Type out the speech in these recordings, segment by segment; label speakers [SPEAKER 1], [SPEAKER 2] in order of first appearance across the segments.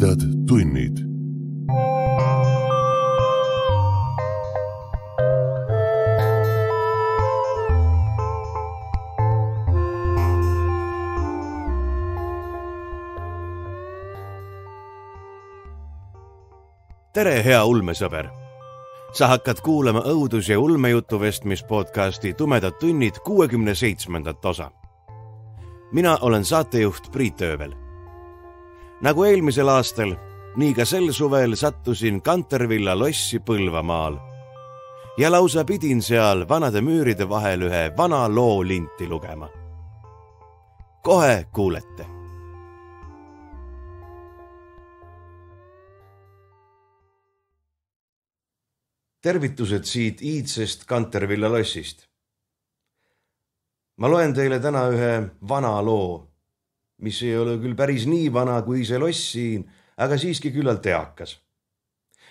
[SPEAKER 1] tigedad tunnid. tere, hea ulmesõber! sa hakkad kuulama õudus- ja ulmejutuvestmis podcasti Tumedad tunnid kuuekümne seitsmendat osa. mina olen saatejuht Priit Öövel nagu eelmisel aastal, nii ka sel suvel sattusin Kantervilla lossi Põlvamaal. ja lausa pidin seal vanade müüride vahel ühe vana loo linti lugema. kohe kuulete tervitused siit iidsest Kantervilla lossist. ma loen teile täna ühe vana loo mis ei ole küll päris nii vana kui see loss siin, aga siiski küllalt eakas.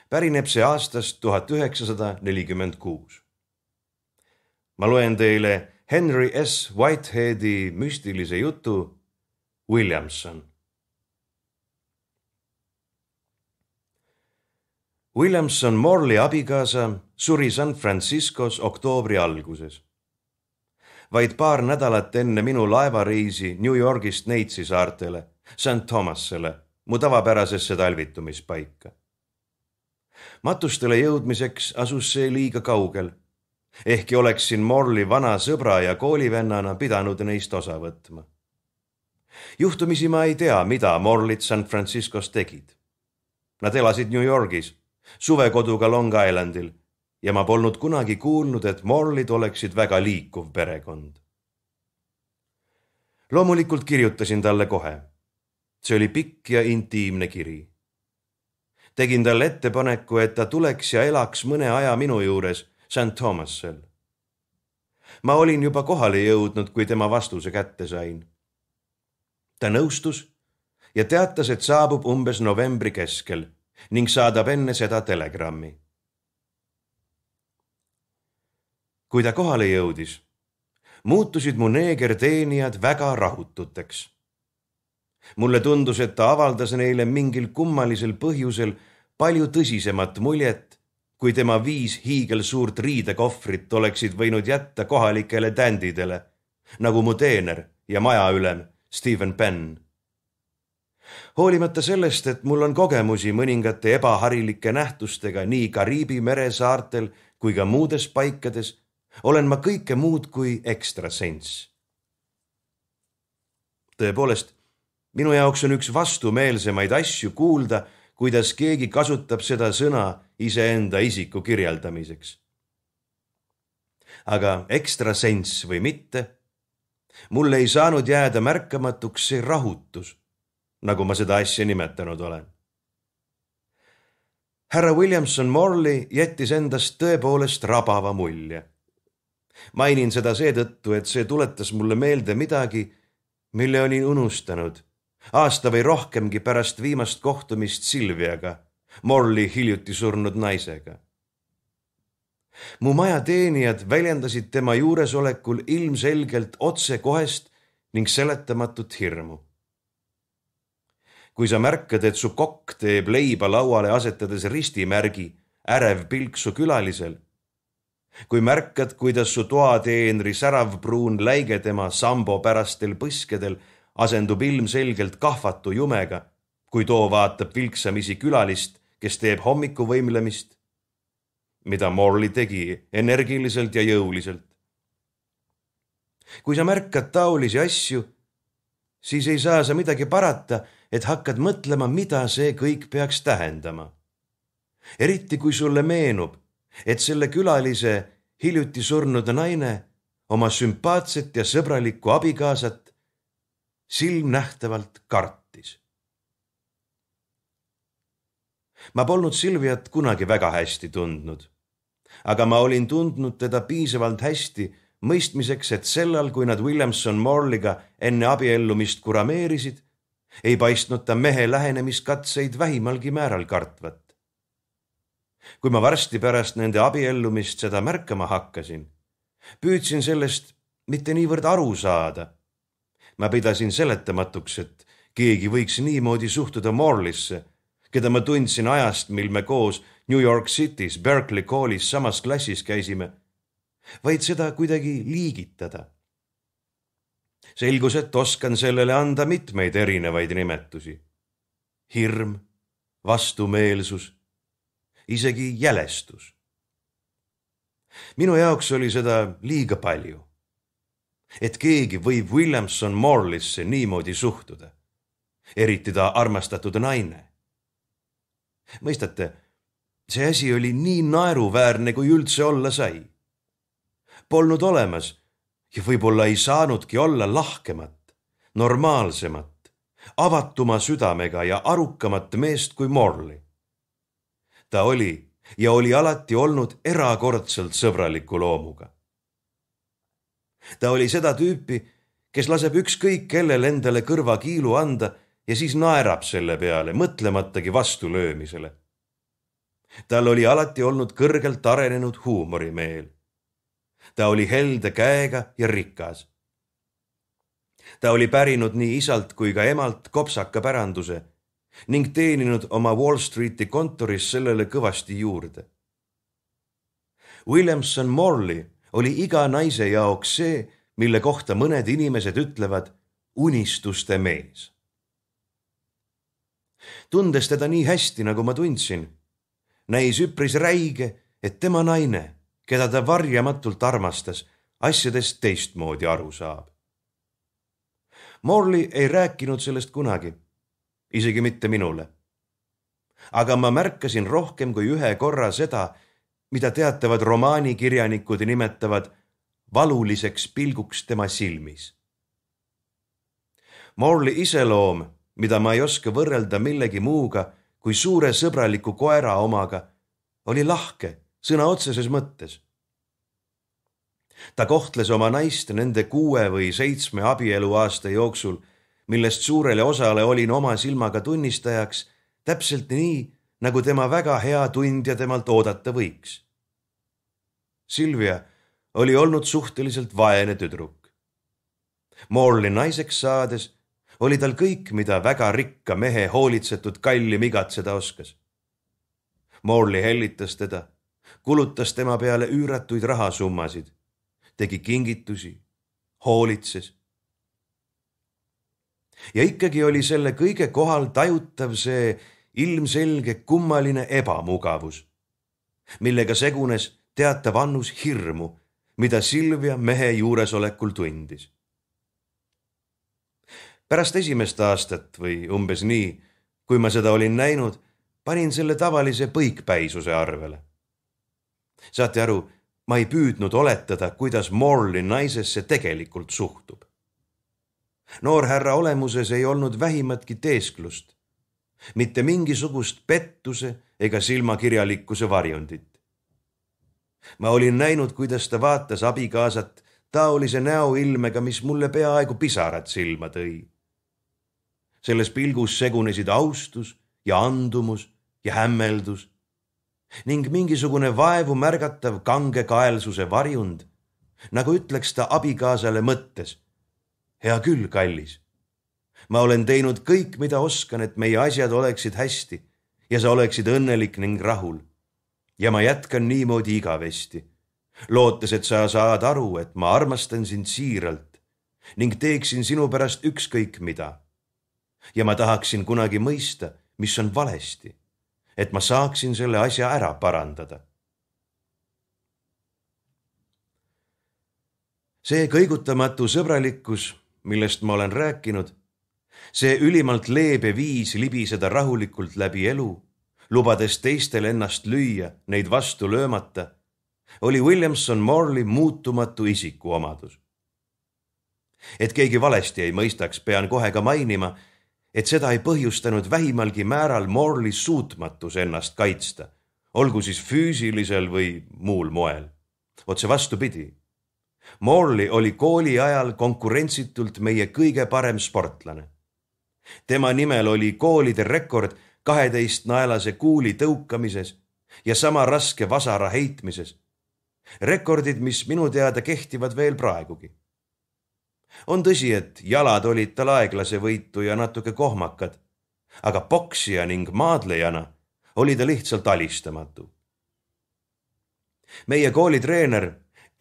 [SPEAKER 1] pärineb see aastast tuhat üheksasada nelikümmend kuus. ma loen teile Henry S Whiteheadi müstilise jutu Williamson. Williamson Morley abikaasa suri San Franciscos oktoobri alguses vaid paar nädalat enne minu laevareisi New Yorgist Neitsi saartele, St Thomasele, mu tavapärasesse talvitumispaika. matustele jõudmiseks asus see liiga kaugel, ehkki oleksin Morli vana sõbra ja koolivennana pidanud neist osa võtma. juhtumisi ma ei tea, mida Morlid San Franciscos tegid. Nad elasid New Yorgis, suvekoduga Long Islandil ja ma polnud kunagi kuulnud, et Morlid oleksid väga liikuv perekond. loomulikult kirjutasin talle kohe. see oli pikk ja intiimne kiri. tegin talle ettepaneku, et ta tuleks ja elaks mõne aja minu juures St Thomasel. ma olin juba kohale jõudnud, kui tema vastuse kätte sain. ta nõustus ja teatas, et saabub umbes novembri keskel ning saadab enne seda telegrammi kui ta kohale jõudis, muutusid mu neegerteenijad väga rahututeks. mulle tundus, et ta avaldas neile mingil kummalisel põhjusel palju tõsisemat muljet, kui tema viis hiigelsuurt riidekohvrit oleksid võinud jätta kohalikele tändidele, nagu mu teener ja majaülem Stephen Penn hoolimata sellest, et mul on kogemusi mõningate ebaharilike nähtustega nii Kariibi mere saartel kui ka muudes paikades, olen ma kõike muud kui ekstrasenss. tõepoolest, minu jaoks on üks vastumeelsemaid asju kuulda, kuidas keegi kasutab seda sõna iseenda isiku kirjeldamiseks. aga ekstrasenss või mitte, mulle ei saanud jääda märkamatuks see rahutus, nagu ma seda asja nimetanud olen härra Williamson Morley jättis endast tõepoolest rabava mulje mainin seda seetõttu, et see tuletas mulle meelde midagi, mille olin unustanud aasta või rohkemgi pärast viimast kohtumist Silviaga, Morli hiljuti surnud naisega. mu maja teenijad väljendasid tema juuresolekul ilmselgelt otsekohest ning seletamatut hirmu. kui sa märkad, et su kokk teeb leiba lauale asetades ristimärgi, ärev pilk su külalisel kui märkad, kuidas su toateenri särav pruun läige tema sambo pärastel põskedel asendub ilmselgelt kahvatu jumega, kui too vaatab vilksamisi külalist, kes teeb hommikuvõimlemist, mida Morley tegi energiliselt ja jõuliselt. kui sa märkad taolisi asju, siis ei saa sa midagi parata, et hakkad mõtlema, mida see kõik peaks tähendama. eriti kui sulle meenub et selle külalise hiljuti surnud naine oma sümpaatset ja sõbralikku abikaasat silmnähtavalt kartis. ma polnud Silviat kunagi väga hästi tundnud, aga ma olin tundnud teda piisavalt hästi mõistmiseks, et sellal, kui nad Williamson Morley'ga enne abiellumist kurameerisid, ei paistnud ta mehe lähenemiskatseid vähimalgi määral kartvat kui ma varsti pärast nende abiellumist seda märkama hakkasin, püüdsin sellest mitte niivõrd aru saada. ma pidasin seletamatuks, et keegi võiks niimoodi suhtuda Morlisse, keda ma tundsin ajast, mil me koos New York City's Berkeley koolis samas klassis käisime, vaid seda kuidagi liigitada. selgus, et oskan sellele anda mitmeid erinevaid nimetusi. hirm, vastumeelsus isegi jälestus. minu jaoks oli seda liiga palju. et keegi võib Williamson Morlisse niimoodi suhtuda, eriti ta armastatud naine. mõistate, see asi oli nii naeruväärne, kui üldse olla sai. Polnud olemas ja võib-olla ei saanudki olla lahkemat, normaalsemat, avatuma südamega ja arukamat meest kui Morley ta oli ja oli alati olnud erakordselt sõbraliku loomuga. ta oli seda tüüpi, kes laseb ükskõik kellel endale kõrvakiilu anda ja siis naerab selle peale, mõtlematagi vastulöömisele. tal oli alati olnud kõrgelt arenenud huumorimeel. ta oli helde käega ja rikas ta oli pärinud nii isalt kui ka emalt kopsaka päranduse ning teeninud oma Wall Streeti kontoris sellele kõvasti juurde. Williamson Morley oli iga naise jaoks see, mille kohta mõned inimesed ütlevad unistuste mees. tundes teda nii hästi, nagu ma tundsin, näis üpris räige, et tema naine, keda ta varjamatult armastas, asjadest teistmoodi aru saab. Morley ei rääkinud sellest kunagi isegi mitte minule. aga ma märkasin rohkem kui ühe korra seda, mida teatavad romaanikirjanikud nimetavad valuliseks pilguks tema silmis. Morley iseloom, mida ma ei oska võrrelda millegi muuga kui suure sõbraliku koera omaga, oli lahke sõna otseses mõttes. ta kohtles oma naist nende kuue või seitsme abieluaasta jooksul millest suurele osale olin oma silmaga tunnistajaks, täpselt nii, nagu tema väga hea tundja temalt oodata võiks. Silvia oli olnud suhteliselt vaene tüdruk. Morli naiseks saades oli tal kõik, mida väga rikka mehe hoolitsetud kallim igatseda oskas. Morli hellitas teda, kulutas tema peale üüratuid rahasummasid, tegi kingitusi, hoolitses ja ikkagi oli selle kõige kohal tajutav see ilmselge kummaline ebamugavus, millega segunes teatav annus hirmu, mida Silvia mehe juuresolekul tundis. pärast esimest aastat või umbes nii, kui ma seda olin näinud, panin selle tavalise põikpäisuse arvele. saate aru, ma ei püüdnud oletada, kuidas Morley naisesse tegelikult suhtub noorhärra olemuses ei olnud vähimatki teesklust, mitte mingisugust pettuse ega silmakirjalikkuse varjundit. ma olin näinud, kuidas ta vaatas abikaasat taolise näoilmega, mis mulle peaaegu pisarad silma tõi. selles pilgus segunesid austus ja andumus ja hämmeldus ning mingisugune vaevu märgatav kangekaelsuse varjund, nagu ütleks ta abikaasale mõttes hea küll, kallis. ma olen teinud kõik, mida oskan, et meie asjad oleksid hästi ja sa oleksid õnnelik ning rahul. ja ma jätkan niimoodi igavesti, lootes, et sa saad aru, et ma armastan sind siiralt ning teeksin sinu pärast ükskõik mida. ja ma tahaksin kunagi mõista, mis on valesti, et ma saaksin selle asja ära parandada see kõigutamatu sõbralikkus millest ma olen rääkinud, see ülimalt leebe viis libiseda rahulikult läbi elu, lubades teistel ennast lüüa, neid vastu löömata, oli Williamson Morley muutumatu isikuomadus. et keegi valesti ei mõistaks, pean kohe ka mainima, et seda ei põhjustanud vähimalgi määral Morley suutmatus ennast kaitsta, olgu siis füüsilisel või muul moel. otse vastupidi Morley oli kooli ajal konkurentsitult meie kõige parem sportlane. tema nimel oli koolide rekord kaheteistnaelase kuuli tõukamises ja sama raske vasara heitmises. rekordid, mis minu teada kehtivad veel praegugi. on tõsi, et jalad olid tal aeglasevõitu ja natuke kohmakad, aga poksija ning maadlejana oli ta lihtsalt alistamatu. meie koolitreener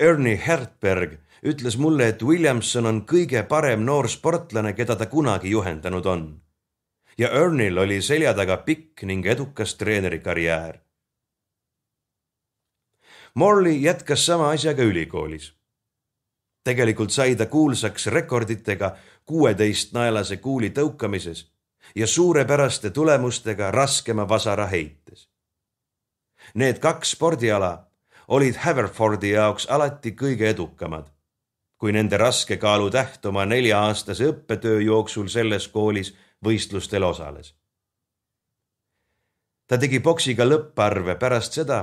[SPEAKER 1] Ernie Hertberg ütles mulle, et Williamson on kõige parem noor sportlane, keda ta kunagi juhendanud on. ja Ernie'l oli selja taga pikk ning edukas treenerikarjäär. Morley jätkas sama asjaga ülikoolis. tegelikult sai ta kuulsaks rekorditega kuueteistnaelase kuuli tõukamises ja suurepäraste tulemustega raskema vasara heites. Need kaks spordiala olid Haverfordi jaoks alati kõige edukamad. kui nende raske kaalu täht oma nelja-aastase õppetöö jooksul selles koolis võistlustel osales. ta tegi poksiga lõpparve pärast seda,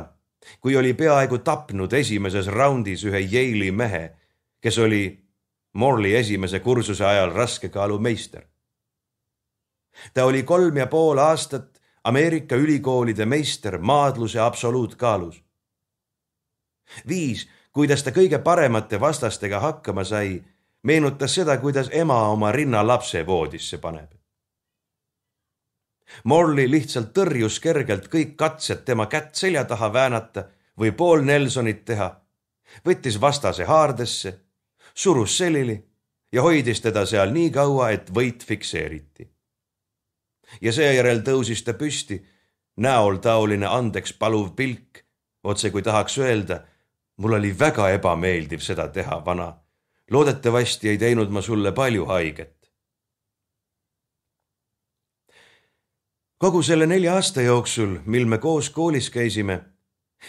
[SPEAKER 1] kui oli peaaegu tapnud esimeses raundis ühe Yale'i mehe, kes oli Morley esimese kursuse ajal raskekaalu meister. ta oli kolm ja pool aastat Ameerika ülikoolide meister maadluse absoluutkaalus viis, kuidas ta kõige paremate vastastega hakkama sai, meenutas seda, kuidas ema oma rinna lapse voodisse paneb. Morley lihtsalt tõrjus kergelt kõik katsed tema kätt selja taha väänata või pool Nelsonit teha. võttis vastase haardesse, surus selili ja hoidis teda seal nii kaua, et võit fikseeriti. ja seejärel tõusis ta püsti, näol taoline andeks paluv pilk, otse kui tahaks öelda mul oli väga ebameeldiv seda teha, vana. loodetavasti ei teinud ma sulle palju haiget. kogu selle nelja aasta jooksul, mil me koos koolis käisime,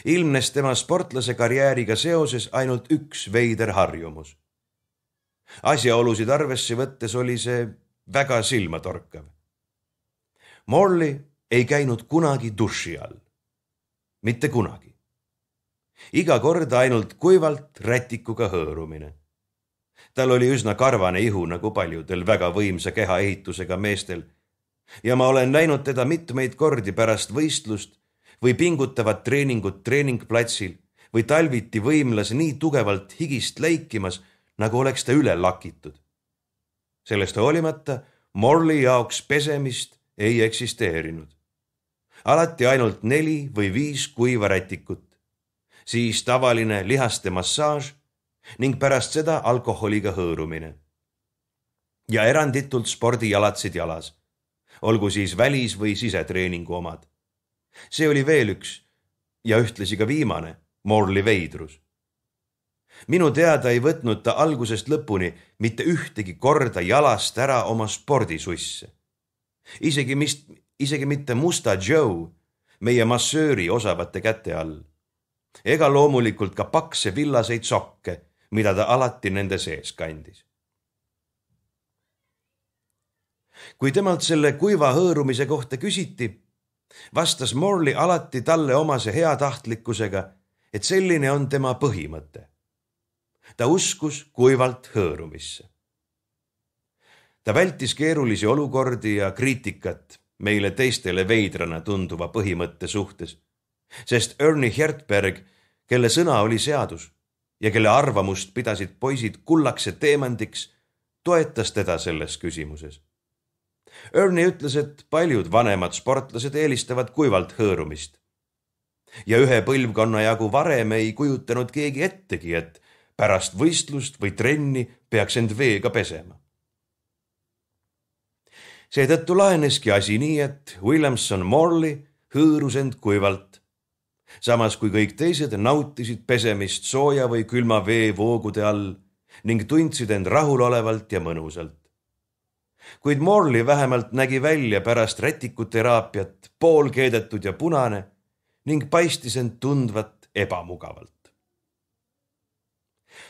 [SPEAKER 1] ilmnes tema sportlase karjääriga seoses ainult üks veider harjumus. asjaolusid arvesse võttes oli see väga silmatorkav. Morley ei käinud kunagi duši all. mitte kunagi iga kord ainult kuivalt rätikuga hõõrumine. tal oli üsna karvane ihu nagu paljudel väga võimsa kehaehitusega meestel ja ma olen näinud teda mitmeid kordi pärast võistlust või pingutavat treeningut treeningplatsil või talviti võimlas nii tugevalt higist läikimas, nagu oleks ta üle lakitud. sellest hoolimata Morley jaoks pesemist ei eksisteerinud alati ainult neli või viis kuiva rätikut siis tavaline lihaste massaaž ning pärast seda alkoholiga hõõrumine. ja eranditult spordijalatsid jalas, olgu siis välis- või sisetreeningu omad. see oli veel üks ja ühtlasi ka viimane Morley veidrus. minu teada ei võtnud ta algusest lõpuni mitte ühtegi korda jalast ära oma spordisusse. isegi mis, isegi mitte Musta Joe, meie massööri osavate käte all ega loomulikult ka pakse villaseid sokke, mida ta alati nende sees kandis. kui temalt selle kuiva hõõrumise kohta küsiti, vastas Morley alati talle omase heatahtlikkusega, et selline on tema põhimõte. ta uskus kuivalt hõõrumisse. ta vältis keerulisi olukordi ja kriitikat meile teistele veidrana tunduva põhimõtte suhtes sest Ernie Hertberg, kelle sõna oli seadus ja kelle arvamust pidasid poisid kullaks ja teemandiks, toetas teda selles küsimuses. Ernie ütles, et paljud vanemad sportlased eelistavad kuivalt hõõrumist. ja ühe põlvkonna jagu varem ei kujutanud keegi ettegi, et pärast võistlust või trenni peaks end veega pesema. seetõttu laheneski asi nii, et Williamson Morley hõõrus end kuivalt samas kui kõik teised nautisid pesemist sooja või külma vee voogude all ning tundsid end rahulolevalt ja mõnusalt. kuid Morley vähemalt nägi välja pärast rätikuteraapiat poolkeedetud ja punane ning paistis end tundvat ebamugavalt.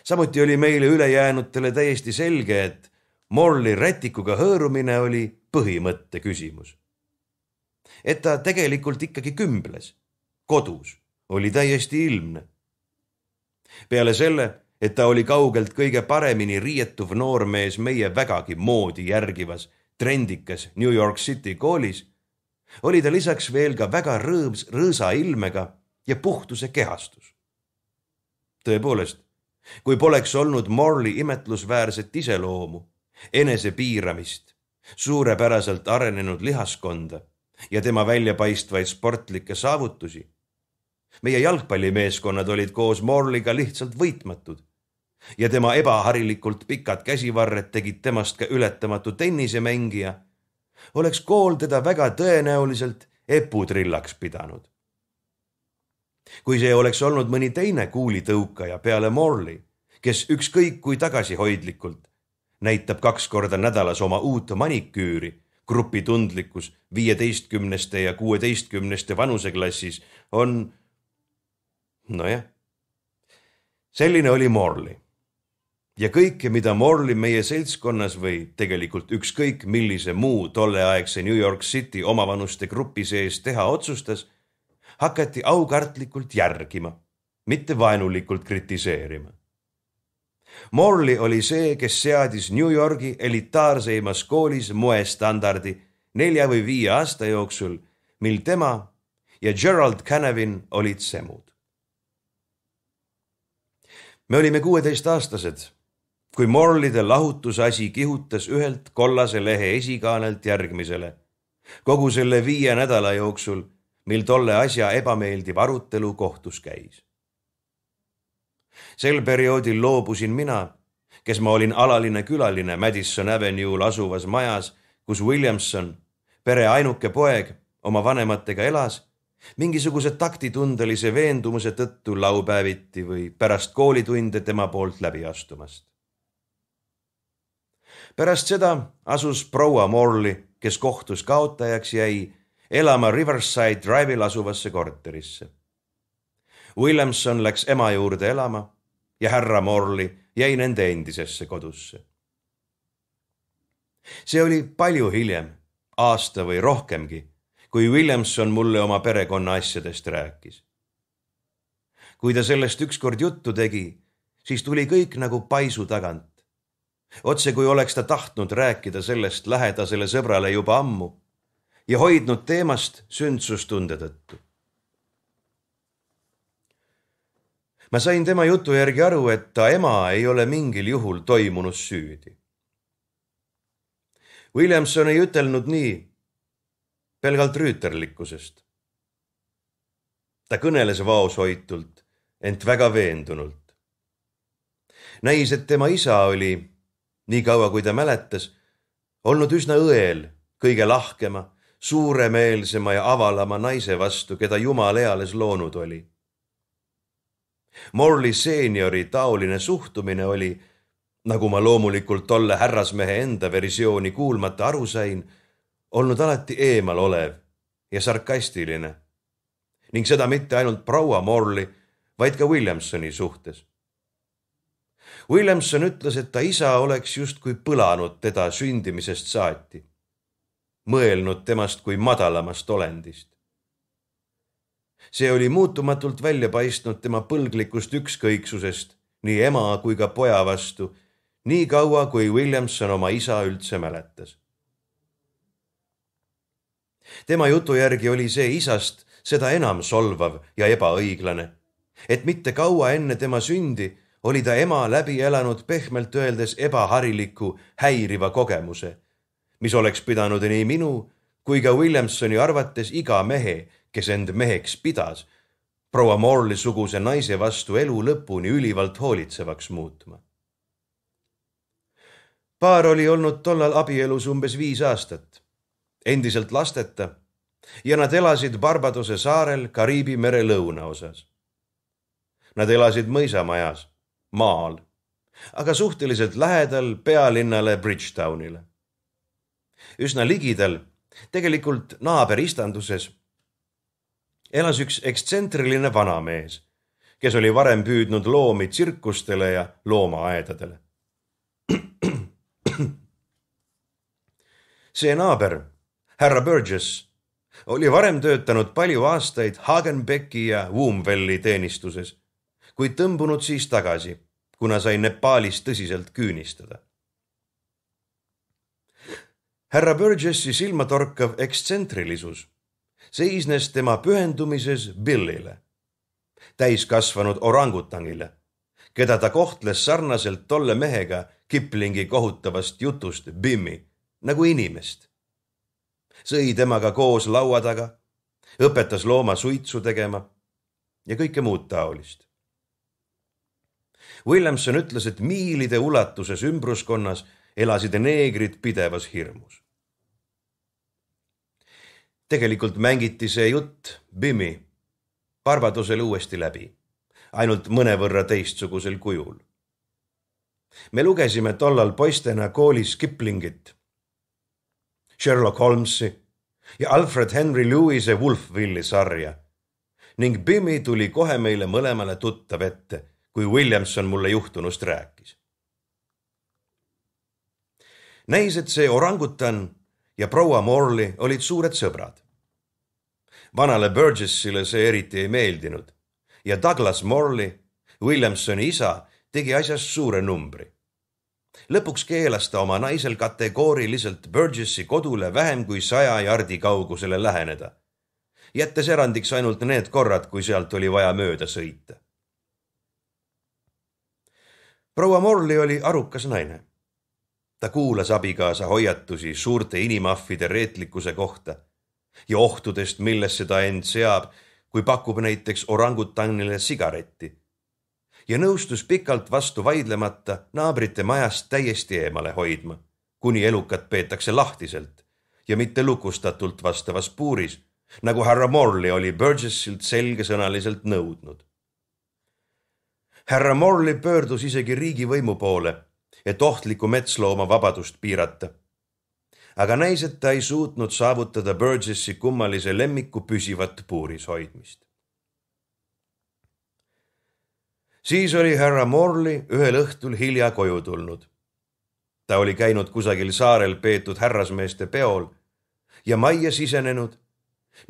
[SPEAKER 1] samuti oli meile ülejäänutele täiesti selge, et Morley rätikuga hõõrumine oli põhimõtte küsimus. et ta tegelikult ikkagi kümbles kodus oli täiesti ilmne. peale selle, et ta oli kaugelt kõige paremini riietuv noormees meie vägagi moodi järgivas trendikas New York City koolis, oli ta lisaks veel ka väga rõõms, rõõsa ilmega ja puhtuse kehastus. tõepoolest, kui poleks olnud Morley imetlusväärset iseloomu, enesepiiramist, suurepäraselt arenenud lihaskonda ja tema väljapaistvaid sportlikke saavutusi meie jalgpallimeeskonnad olid koos Morliga lihtsalt võitmatud ja tema ebaharilikult pikad käsivarred tegid temast ka ületamatu tennisemängija, oleks kool teda väga tõenäoliselt eputrillaks pidanud. kui see oleks olnud mõni teine kuulitõukaja peale Morley, kes ükskõik kui tagasihoidlikult näitab kaks korda nädalas oma uut maniküüri, grupitundlikkus viieteistkümneste ja kuueteistkümneste vanuseklassis on nojah. selline oli Morley. ja kõike, mida Morley meie seltskonnas või tegelikult ükskõik millise muu tolleaegse New York City omavanuste grupi sees teha otsustas, hakati aukartlikult järgima, mitte vaenulikult kritiseerima Morley oli see, kes seadis New Yorgi elitaarseimas koolis moestandardi nelja või viie aasta jooksul, mil tema ja Gerald Canavin olid semud me olime kuueteistaastased, kui Morlide lahutusasi kihutas ühelt kollase lehe esikaanelt järgmisele. kogu selle viie nädala jooksul, mil tolle asja ebameeldiv arutelu kohtus käis. sel perioodil loobusin mina, kes ma olin alaline külaline Madison Avenue'l asuvas majas, kus Williamson, pere ainuke poeg, oma vanematega elas mingisuguse taktitundelise veendumuse tõttu laupäeviti või pärast koolitunde tema poolt läbi astumast. pärast seda asus proua Morley, kes kohtus kaotajaks jäi, elama Riverside Drive'il asuvasse korterisse. Williamson läks ema juurde elama ja härra Morley jäi nende endisesse kodusse. see oli palju hiljem, aasta või rohkemgi kui Williamson mulle oma perekonna asjadest rääkis. kui ta sellest ükskord juttu tegi, siis tuli kõik nagu paisu tagant. otse kui oleks ta tahtnud rääkida sellest lähedasele sõbrale juba ammu ja hoidnud teemast sündsustunde tõttu. ma sain tema jutu järgi aru, et ta ema ei ole mingil juhul toimunus süüdi. Williamson ei ütelnud nii pelgalt rüüterlikkusest. ta kõneles vaoshoitult, ent väga veendunult. näis, et tema isa oli, niikaua kui ta mäletas, olnud üsna õel, kõige lahkema, suuremeelsema ja avalama naise vastu, keda Jumal eales loonud oli. Morley seeniori taoline suhtumine oli, nagu ma loomulikult tolle härrasmehe enda versiooni kuulmata aru sain olnud alati eemal olev ja sarkastiline ning seda mitte ainult proua Morley, vaid ka Williamsoni suhtes. Williamson ütles, et ta isa oleks justkui põlanud teda sündimisest saati, mõelnud temast kui madalamast olendist. see oli muutumatult välja paistnud tema põlglikust ükskõiksusest nii ema kui ka poja vastu, nii kaua kui Williamson oma isa üldse mäletas tema jutu järgi oli see isast seda enam solvav ja ebaõiglane, et mitte kaua enne tema sündi oli ta ema läbi elanud pehmelt öeldes ebahariliku häiriva kogemuse, mis oleks pidanud nii minu kui ka Williamsoni arvates iga mehe, kes end meheks pidas, proua Morley suguse naise vastu elu lõpuni ülivalt hoolitsevaks muutma. paar oli olnud tollal abielus umbes viis aastat endiselt lasteta ja nad elasid Barbadose saarel Kariibi mere lõunaosas. Nad elasid mõisamajas, maal, aga suhteliselt lähedal pealinnale Bridgetownile. üsna ligidal, tegelikult naaberistanduses, elas üks ekstsentriline vanamees, kes oli varem püüdnud loomi tsirkustele ja loomaaedadele. see naaber härra Burgess oli varem töötanud palju aastaid Hagenbecki ja Wombwelli teenistuses, kuid tõmbunud siis tagasi, kuna sai Nepaalis tõsiselt küünistada. härra Burgessi silmatorkav ekstsentrilisus seisnes tema pühendumises Billile, täiskasvanud orangutangile, keda ta kohtles sarnaselt tolle mehega Kiplingi kohutavast jutust Bimmi nagu inimest sõi temaga koos laua taga, õpetas looma suitsu tegema ja kõike muud taolist. Williamson ütles, et miilide ulatuses ümbruskonnas elasid neegrid pidevas hirmus. tegelikult mängiti see jutt Bimi Barbadosel uuesti läbi, ainult mõnevõrra teistsugusel kujul. me lugesime tollal poistena koolis Kiplingit Sherlock Holmesi ja Alfred Henry Lewis'e Wolfvilli sarja. ning Bimi tuli kohe meile mõlemale tuttav ette, kui Williamson mulle juhtunust rääkis. näis, et see orangutan ja proua Morley olid suured sõbrad. vanale Burgessile see eriti ei meeldinud ja Douglas Morley, Williamsoni isa, tegi asjast suure numbri lõpuks keelas ta oma naisel kategooriliselt Burgessi kodule vähem kui saja jardi kaugusele läheneda, jättes erandiks ainult need korrad, kui sealt oli vaja mööda sõita. proua Morley oli arukas naine. ta kuulas abikaasa hoiatusi suurte inimahvide reetlikkuse kohta ja ohtudest, millesse ta end seab, kui pakub näiteks orangutanile sigaretti ja nõustus pikalt vastu vaidlemata naabrite majast täiesti eemale hoidma, kuni elukat peetakse lahtiselt ja mitte lukustatult vastavas puuris, nagu härra Morley oli Burgessilt selgesõnaliselt nõudnud. härra Morley pöördus isegi riigivõimu poole, et ohtlikku metslooma vabadust piirata. aga näis, et ta ei suutnud saavutada Burgessi kummalise lemmiku püsivat puuris hoidmist. siis oli härra Morley ühel õhtul hilja koju tulnud. ta oli käinud kusagil saarel peetud härrasmeeste peol ja majja sisenenud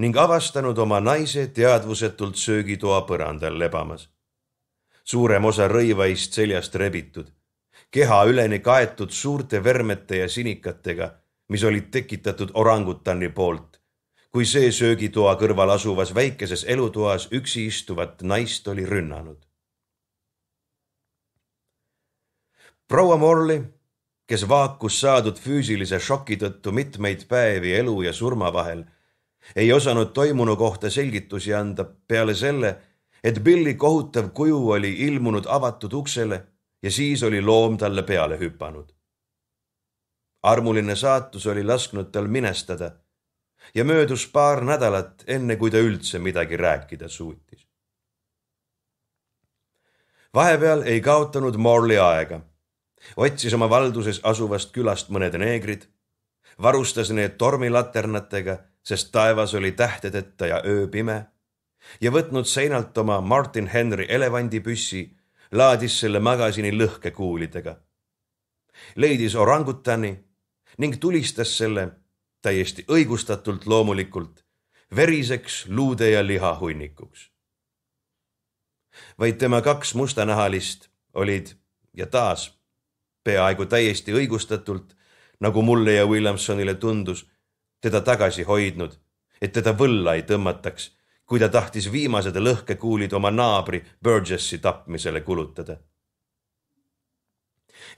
[SPEAKER 1] ning avastanud oma naise teadvusetult söögitoa põrandal lebamas. suurem osa rõivaist seljast rebitud, keha üleni kaetud suurte vermete ja sinikatega, mis olid tekitatud orangutani poolt, kui see söögitoa kõrval asuvas väikeses elutoas üksi istuvat naist oli rünnanud proua Morley, kes vaakus saadud füüsilise šoki tõttu mitmeid päevi elu ja surma vahel, ei osanud toimunu kohta selgitusi anda peale selle, et Billy kohutav kuju oli ilmunud avatud uksele ja siis oli loom talle peale hüpanud. armuline saatus oli lasknud tal minestada ja möödus paar nädalat, enne kui ta üldse midagi rääkida suutis. vahepeal ei kaotanud Morley aega otsis oma valduses asuvast külast mõned neegrid, varustas need tormilaternatega, sest taevas oli tähtedeta ja öö pime ja võtnud seinalt oma Martin Henry elevandipüssi, laadis selle magasini lõhkekuulidega. leidis orangutani ning tulistas selle täiesti õigustatult loomulikult veriseks luude ja lihahunnikuks. vaid tema kaks mustanahalist olid ja taas peaaegu täiesti õigustatult, nagu mulle ja Williamsonile tundus, teda tagasi hoidnud, et teda võlla ei tõmmataks, kui ta tahtis viimased lõhkekuulid oma naabri Burgessi tapmisele kulutada.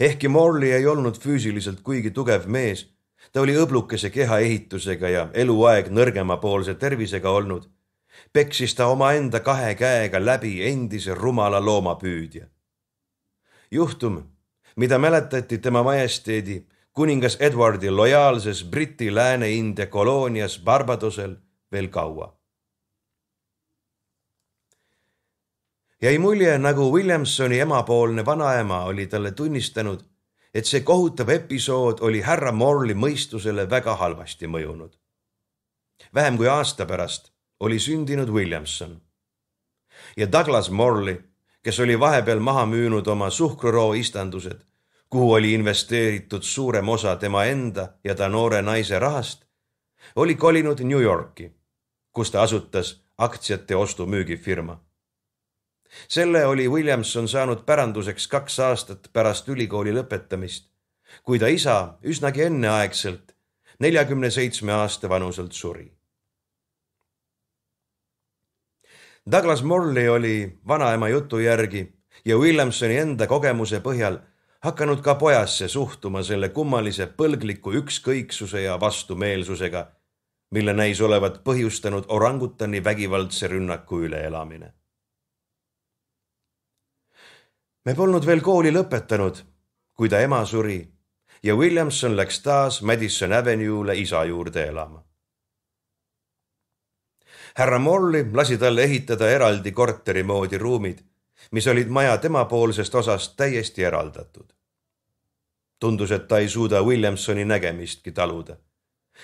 [SPEAKER 1] ehkki Morley ei olnud füüsiliselt kuigi tugev mees, ta oli õblukese kehaehitusega ja eluaeg nõrgemapoolse tervisega olnud, peksis ta omaenda kahe käega läbi endise rumala loomapüüdja. juhtum mida mäletati tema majesteedi kuningas Edwardi lojaalses Briti Lääne-India koloonias Barbadosel veel kaua. jäi mulje, nagu Williamsoni emapoolne vanaema oli talle tunnistanud, et see kohutav episood oli härra Morley mõistusele väga halvasti mõjunud. vähem kui aasta pärast oli sündinud Williamson ja Douglas Morley, kes oli vahepeal maha müünud oma suhkruroo istandused, kuhu oli investeeritud suurem osa tema enda ja ta noore naise rahast, oli kolinud New Yorki, kus ta asutas aktsiate ostu-müügifirma. selle oli Williamson saanud päranduseks kaks aastat pärast ülikooli lõpetamist, kui ta isa üsnagi enneaegselt, neljakümne seitsme aasta vanuselt suri. Douglas Morley oli vanaema jutu järgi ja Williamsoni enda kogemuse põhjal hakanud ka pojasse suhtuma selle kummalise põlgliku ükskõiksuse ja vastumeelsusega, mille näis olevat põhjustanud orangutani vägivaldse rünnaku üleelamine. me polnud veel kooli lõpetanud, kui ta ema suri ja Williamson läks taas Madison Avenue'le isa juurde elama. härra Morley lasi talle ehitada eraldi korteri moodi ruumid mis olid maja temapoolsest osast täiesti eraldatud. tundus, et ta ei suuda Williamsoni nägemistki taluda.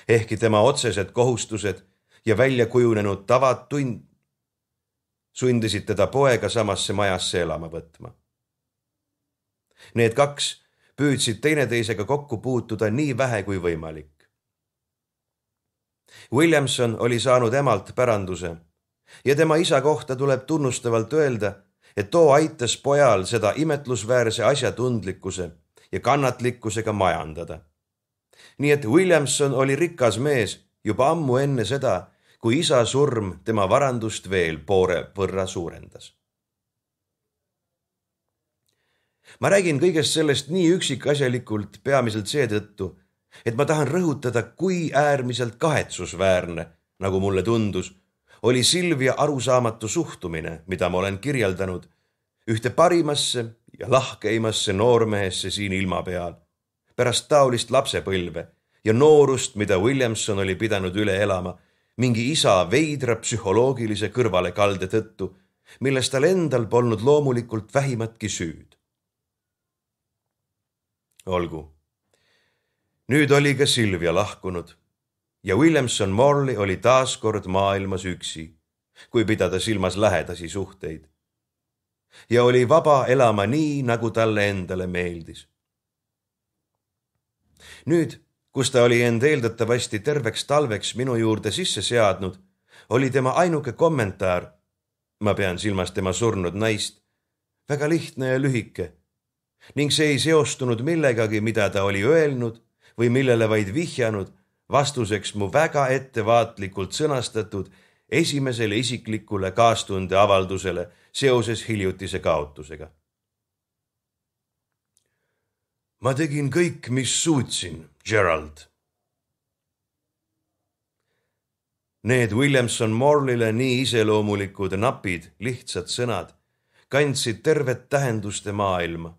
[SPEAKER 1] ehkki tema otsesed kohustused ja väljakujunenud tavad tund-, sundisid teda poega samasse majasse elama võtma. Need kaks püüdsid teineteisega kokku puutuda nii vähe kui võimalik. Williamson oli saanud emalt päranduse ja tema isa kohta tuleb tunnustavalt öelda, et too aitas pojal seda imetlusväärse asjatundlikkuse ja kannatlikkusega majandada. nii et Williamson oli rikas mees juba ammu enne seda, kui isa surm tema varandust veel poole võrra suurendas. ma räägin kõigest sellest nii üksikasjalikult peamiselt seetõttu, et ma tahan rõhutada, kui äärmiselt kahetsusväärne, nagu mulle tundus oli Silvia arusaamatu suhtumine, mida ma olen kirjeldanud, ühte parimasse ja lahkeimasse noormehesse siin ilma peal. pärast taolist lapsepõlve ja noorust, mida Williamson oli pidanud üle elama mingi isa veidra psühholoogilise kõrvalekalde tõttu, milles tal endal polnud loomulikult vähimatki süüd. olgu. nüüd oli ka Silvia lahkunud ja Williamson Morley oli taas kord maailmas üksi, kui pidada silmas lähedasi suhteid. ja oli vaba elama nii, nagu talle endale meeldis. nüüd, kus ta oli end eeldatavasti terveks talveks minu juurde sisse seadnud, oli tema ainuke kommentaar, ma pean silmas tema surnud naist, väga lihtne ja lühike ning see ei seostunud millegagi, mida ta oli öelnud või millele vaid vihjanud vastuseks mu väga ettevaatlikult sõnastatud esimesele isiklikule kaastunde avaldusele seoses hiljutise kaotusega. ma tegin kõik, mis suutsin, Gerald. Need Williamson Morlile nii iseloomulikud napid, lihtsad sõnad kandsid tervet tähenduste maailma,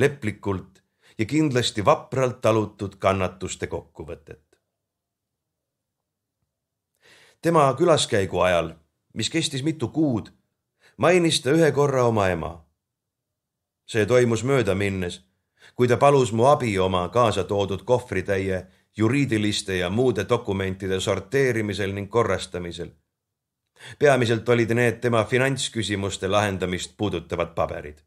[SPEAKER 1] leplikult ja kindlasti vapralt talutud kannatuste kokkuvõtet tema külaskäigu ajal, mis kestis mitu kuud, mainis ta ühe korra oma ema. see toimus möödaminnes, kui ta palus mu abi oma kaasa toodud kohvritäie juriidiliste ja muude dokumentide sorteerimisel ning korrastamisel. peamiselt olid need tema finantsküsimuste lahendamist puudutavad paberid.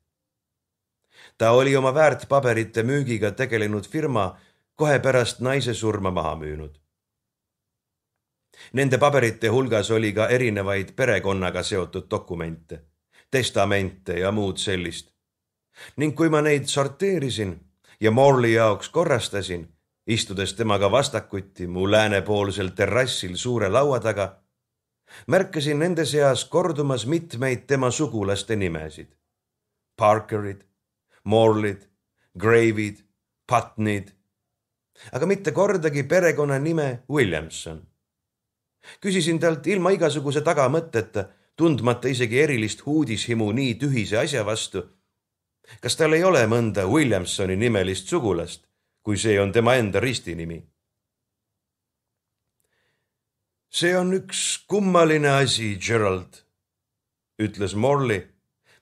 [SPEAKER 1] ta oli oma väärtpaberite müügiga tegelenud firma kohe pärast naise surma maha müünud Nende paberite hulgas oli ka erinevaid perekonnaga seotud dokumente, testamente ja muud sellist. ning kui ma neid sorteerisin ja Morley jaoks korrastasin, istudes temaga vastakuti mu läänepoolsel terrassil suure laua taga, märkasin nende seas kordumas mitmeid tema sugulaste nimesid. Parkerid, Morlid, Grave'id, Putney'd, aga mitte kordagi perekonnanime Williamson küsisin talt ilma igasuguse tagamõtteta, tundmata isegi erilist uudishimu nii tühise asja vastu. kas tal ei ole mõnda Williamsoni nimelist sugulast, kui see on tema enda ristinimi? see on üks kummaline asi, Gerald, ütles Morley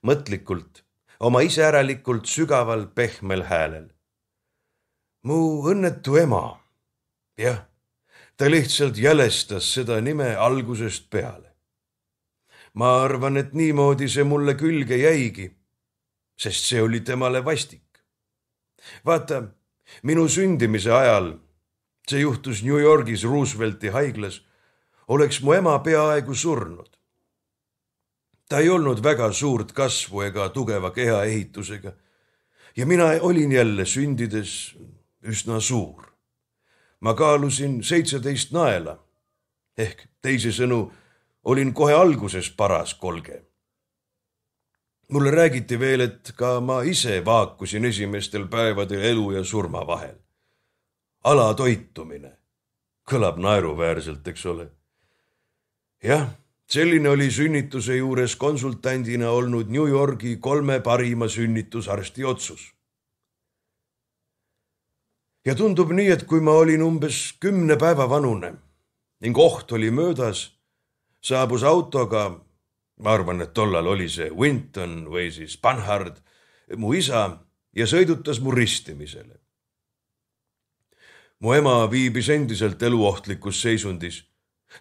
[SPEAKER 1] mõtlikult, oma iseäralikult sügaval pehmel häälel. mu õnnetu ema, jah ta lihtsalt jälestas seda nime algusest peale. ma arvan, et niimoodi see mulle külge jäigi, sest see oli temale vastik. vaata, minu sündimise ajal, see juhtus New Yorgis Roosevelti haiglas, oleks mu ema peaaegu surnud. ta ei olnud väga suurt kasvu ega tugeva kehaehitusega ja mina olin jälle sündides üsna suur ma kaalusin seitseteist naela. ehk teisisõnu, olin kohe alguses paras kolge. mulle räägiti veel, et ka ma ise vaakusin esimestel päevadel elu ja surma vahel. alatoitumine kõlab naeruväärselt, eks ole. jah, selline oli sünnituse juures konsultandina olnud New Yorgi kolme parima sünnitusarsti otsus ja tundub nii, et kui ma olin umbes kümne päeva vanune ning oht oli möödas, saabus autoga, ma arvan, et tollal oli see Winton või siis Panhard, mu isa ja sõidutas mu ristimisele. mu ema viibis endiselt eluohtlikus seisundis.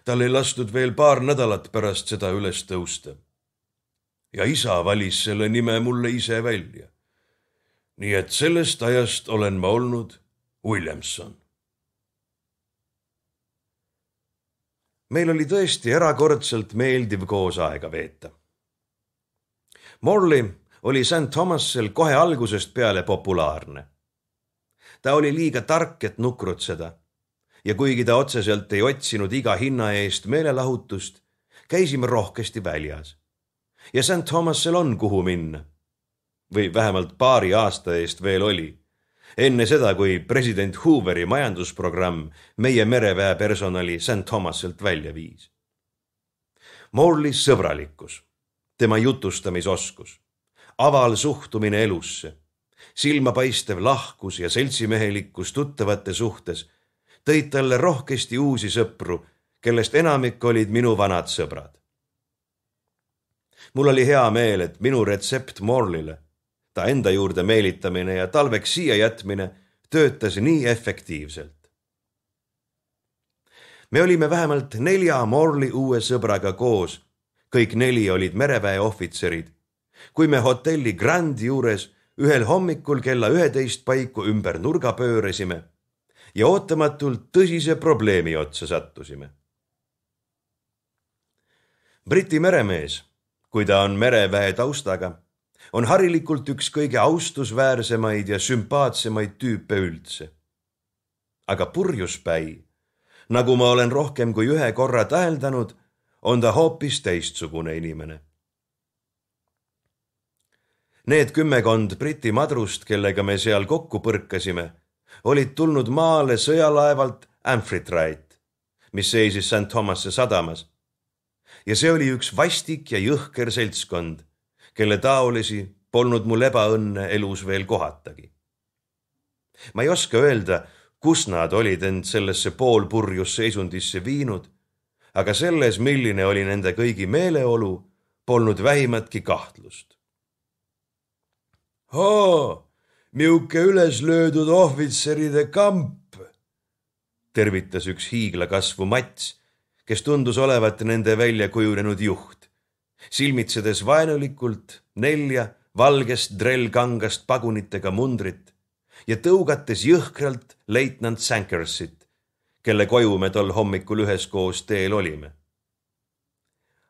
[SPEAKER 1] tal ei lastud veel paar nädalat pärast seda üles tõusta. ja isa valis selle nime mulle ise välja. nii et sellest ajast olen ma olnud Williamson. meil oli tõesti erakordselt meeldiv koos aega veeta. Morley oli St Thomasel kohe algusest peale populaarne. ta oli liiga tark, et nukrutseda ja kuigi ta otseselt ei otsinud iga hinna eest meelelahutust, käisime rohkesti väljas. ja St Thomasel on, kuhu minna. või vähemalt paari aasta eest veel oli enne seda, kui president Hooveri majandusprogramm meie mereväe personali St Thomaselt välja viis. Morley sõbralikkus, tema jutustamisoskus, aval suhtumine elusse, silmapaistev lahkus ja seltsimehelikkus tuttavate suhtes tõid talle rohkesti uusi sõpru, kellest enamik olid minu vanad sõbrad mul oli hea meel, et minu retsept Morlile ta enda juurde meelitamine ja talveks siia jätmine töötas nii efektiivselt. me olime vähemalt nelja Morli uue sõbraga koos. kõik neli olid mereväe ohvitserid. kui me hotelli Grand juures ühel hommikul kella üheteist paiku ümber nurga pöörasime ja ootamatult tõsise probleemi otsa sattusime. Briti meremees, kui ta on mereväe taustaga on harilikult üks kõige austusväärsemaid ja sümpaatsemaid tüüpe üldse. aga purjuspäi, nagu ma olen rohkem kui ühe korra täheldanud, on ta hoopis teistsugune inimene. Need kümmekond Briti madrust, kellega me seal kokku põrkasime, olid tulnud maale sõjalaevalt Amphitrite, mis seisis St Thomase sadamas. ja see oli üks vastik ja jõhker seltskond kelle taolisi polnud mul ebaõnne elus veel kohatagi. ma ei oska öelda, kus nad olid end sellesse poolpurjus seisundisse viinud, aga selles, milline oli nende kõigi meeleolu, polnud vähimatki kahtlust. hoo, miuke üles löödud ohvitseride kamp, tervitas üks hiiglakasvu Mats, kes tundus olevat nende välja kujunenud juht silmitsedes vaenulikult nelja valgest drellkangast pagunitega mundrit ja tõugates jõhkralt leitnant Sankersit, kelle koju me tol hommikul üheskoos teel olime.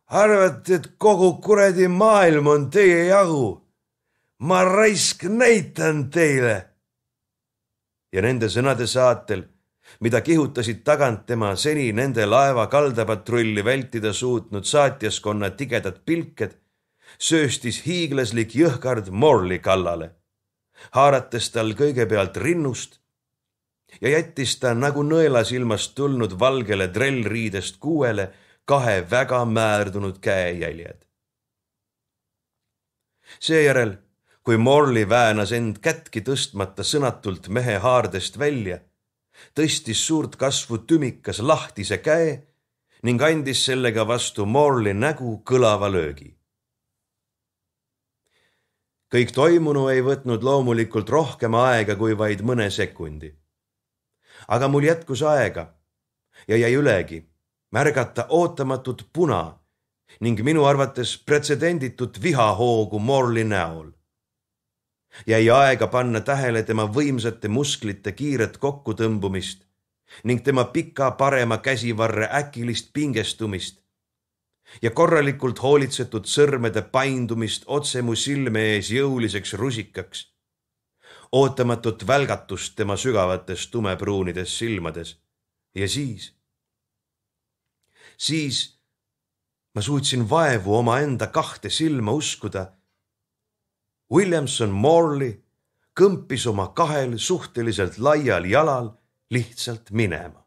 [SPEAKER 1] arvate, et kogu kuradi maailm on teie jagu? ma raisk näitan teile. ja nende sõnade saatel mida kihutasid tagant tema seni nende laeva kaldapatrulli vältida suutnud saatjaskonna tigedad pilked, sööstis hiiglaslik jõhkard Morley kallale, haarates tal kõigepealt rinnust ja jättis ta nagu nõelasilmast tulnud valgele trellriidest kuuele kahe väga määrdunud käejäljed. seejärel, kui Morley väänas end kätki tõstmata sõnatult mehe haardest välja tõstis suurt kasvu tümikas lahtise käe ning andis sellega vastu Morli nägu kõlava löögi. kõik toimunu ei võtnud loomulikult rohkem aega kui vaid mõne sekundi. aga mul jätkus aega ja jäi ülegi märgata ootamatut puna ning minu arvates pretsedenditut vihahoogu Morli näol jäi aega panna tähele tema võimsate musklite kiiret kokkutõmbumist ning tema pika parema käsivarre äkilist pingestumist ja korralikult hoolitsetud sõrmede paindumist otse mu silme ees jõuliseks rusikaks. ootamatut välgatust tema sügavates tumepruunides silmades ja siis, siis ma suutsin vaevu omaenda kahte silma uskuda Williamson Morley kõmpis oma kahel suhteliselt laial jalal lihtsalt minema.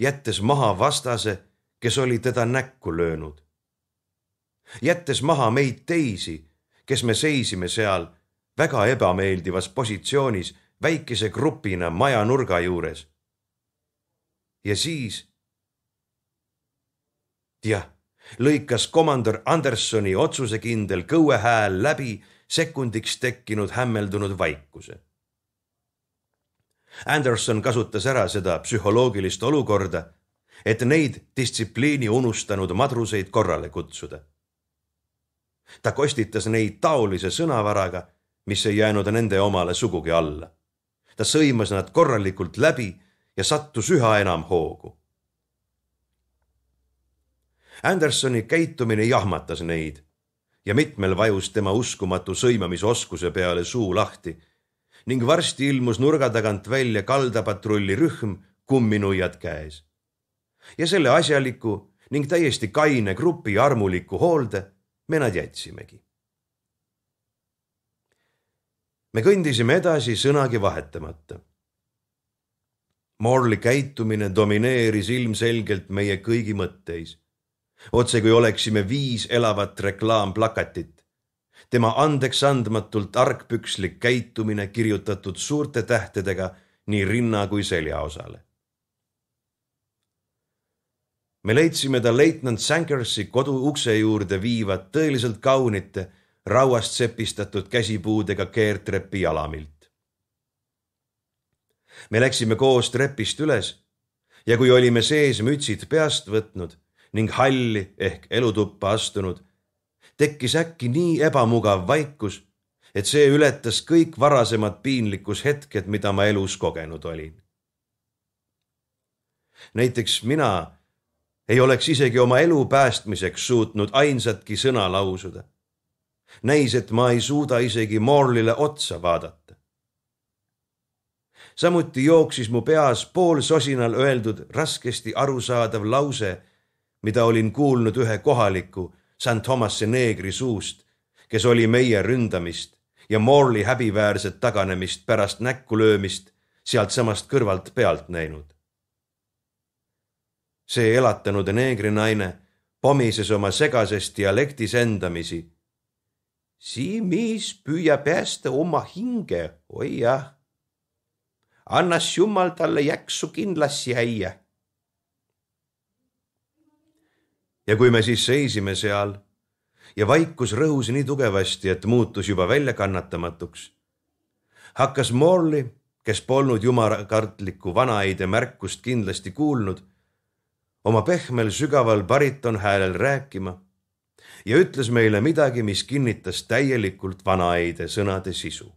[SPEAKER 1] jättes maha vastase, kes oli teda näkku löönud. jättes maha meid teisi, kes me seisime seal väga ebameeldivas positsioonis väikese grupina maja nurga juures. ja siis. jah lõikas komandör Andersoni otsusekindel kõuehääl läbi sekundiks tekkinud hämmeldunud vaikuse. Anderson kasutas ära seda psühholoogilist olukorda, et neid distsipliini unustanud madruseid korrale kutsuda. ta kostitas neid taolise sõnavaraga, mis ei jäänud nende omale sugugi alla. ta sõimas nad korralikult läbi ja sattus üha enam hoogu Andersoni käitumine jahmatas neid ja mitmel vajus tema uskumatu sõimamisoskuse peale suu lahti ning varsti ilmus nurga tagant välja kaldapatrulli rühm, kumminuiad käes. ja selle asjaliku ning täiesti kaine grupi armuliku hoolde me nad jätsimegi. me kõndisime edasi sõnagi vahetamata. Morli käitumine domineeris ilmselgelt meie kõigi mõtteis otse kui oleksime viis elavat reklaamplakatit. tema andeksandmatult argpükslik käitumine kirjutatud suurte tähtedega nii rinna kui seljaosale. me leidsime ta leitnant Sankersi kodu ukse juurde viivat tõeliselt kaunite, rauast sepistatud käsipuudega keertrepi jalamilt. me läksime koos trepist üles ja kui olime sees mütsid peast võtnud ning halli ehk elutuppa astunud, tekkis äkki nii ebamugav vaikus, et see ületas kõik varasemad piinlikkushetked, mida ma elus kogenud olin. näiteks mina ei oleks isegi oma elu päästmiseks suutnud ainsatki sõna lausuda. näis, et ma ei suuda isegi Morlile otsa vaadata. samuti jooksis mu peas poolsosinal öeldud raskesti arusaadav lause mida olin kuulnud ühe kohaliku St Thomase neegri suust, kes oli meie ründamist ja Morley häbiväärset taganemist pärast näkku löömist sealtsamast kõrvalt pealt näinud. see elatanud neegrinaine pomises oma segases dialektis endamisi. Simis püüab päästa oma hinge, oi jah. annas jumal talle jaksu kindlasti jäia ja kui me siis seisime seal ja vaikus rõhus nii tugevasti, et muutus juba väljakannatamatuks, hakkas Morley, kes polnud jumalakartliku vanaeide märkust kindlasti kuulnud, oma pehmel sügaval baritonhäälel rääkima ja ütles meile midagi, mis kinnitas täielikult vanaeide sõnade sisu.